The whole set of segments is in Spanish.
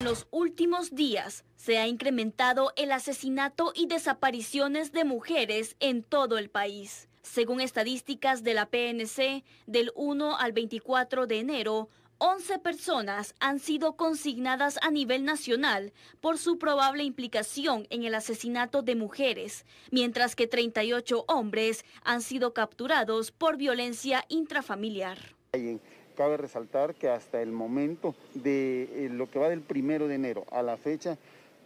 En los últimos días se ha incrementado el asesinato y desapariciones de mujeres en todo el país. Según estadísticas de la PNC, del 1 al 24 de enero, 11 personas han sido consignadas a nivel nacional por su probable implicación en el asesinato de mujeres, mientras que 38 hombres han sido capturados por violencia intrafamiliar. Cabe resaltar que hasta el momento de eh, lo que va del primero de enero a la fecha,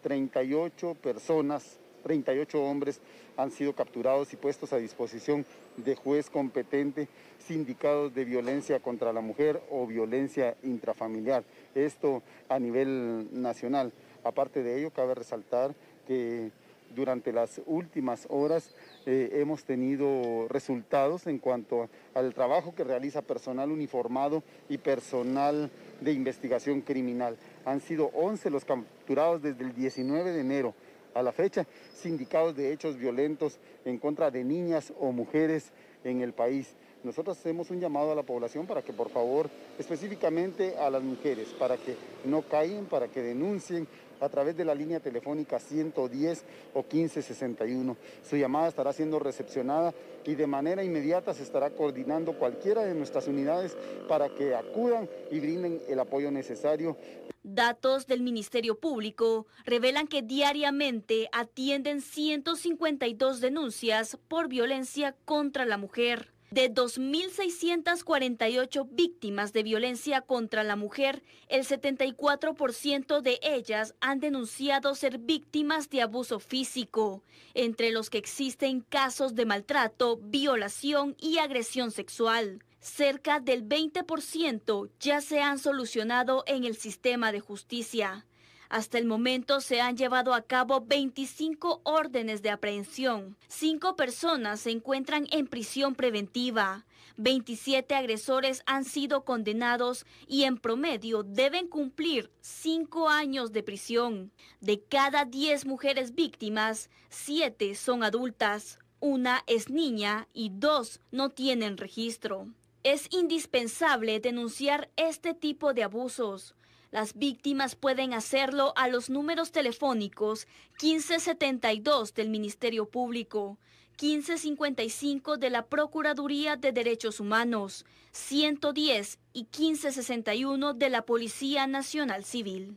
38 personas, 38 hombres han sido capturados y puestos a disposición de juez competente sindicados de violencia contra la mujer o violencia intrafamiliar. Esto a nivel nacional. Aparte de ello, cabe resaltar que durante las últimas horas eh, hemos tenido resultados en cuanto al trabajo que realiza personal uniformado y personal de investigación criminal. Han sido 11 los capturados desde el 19 de enero a la fecha, sindicados de hechos violentos en contra de niñas o mujeres en el país. Nosotros hacemos un llamado a la población para que por favor, específicamente a las mujeres, para que no caigan, para que denuncien a través de la línea telefónica 110 o 1561. Su llamada estará siendo recepcionada y de manera inmediata se estará coordinando cualquiera de nuestras unidades para que acudan y brinden el apoyo necesario. Datos del Ministerio Público revelan que diariamente atienden 152 denuncias por violencia contra la mujer. De 2.648 víctimas de violencia contra la mujer, el 74% de ellas han denunciado ser víctimas de abuso físico, entre los que existen casos de maltrato, violación y agresión sexual. Cerca del 20% ya se han solucionado en el sistema de justicia. Hasta el momento se han llevado a cabo 25 órdenes de aprehensión. Cinco personas se encuentran en prisión preventiva. 27 agresores han sido condenados y en promedio deben cumplir 5 años de prisión. De cada 10 mujeres víctimas, 7 son adultas, una es niña y dos no tienen registro. Es indispensable denunciar este tipo de abusos las víctimas pueden hacerlo a los números telefónicos 1572 del Ministerio Público, 1555 de la Procuraduría de Derechos Humanos, 110 y 1561 de la Policía Nacional Civil.